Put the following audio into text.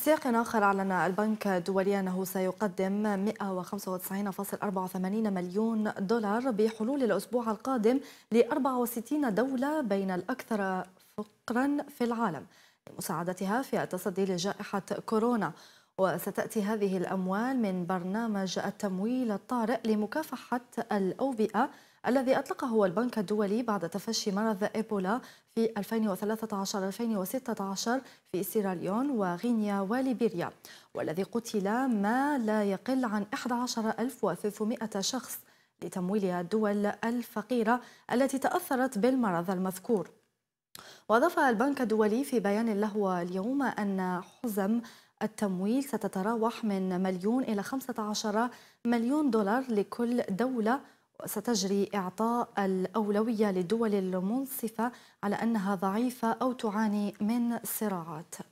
في سياق آخر أعلن البنك الدولي أنه سيقدم 195.84 مليون دولار بحلول الأسبوع القادم ل 64 دولة بين الأكثر فقرا في العالم لمساعدتها في التصدي لجائحة كورونا وستأتي هذه الأموال من برنامج التمويل الطارئ لمكافحة الأوبئة الذي أطلقه البنك الدولي بعد تفشي مرض إيبولا في 2013-2016 في سيراليون وغينيا وليبيريا والذي قتل ما لا يقل عن 11300 شخص لتمويل الدول الفقيرة التي تأثرت بالمرض المذكور وأضاف البنك الدولي في بيان له اليوم أن حزم التمويل ستتراوح من مليون إلى 15 مليون دولار لكل دولة ستجري إعطاء الأولوية للدول المنصفة على أنها ضعيفة أو تعاني من صراعات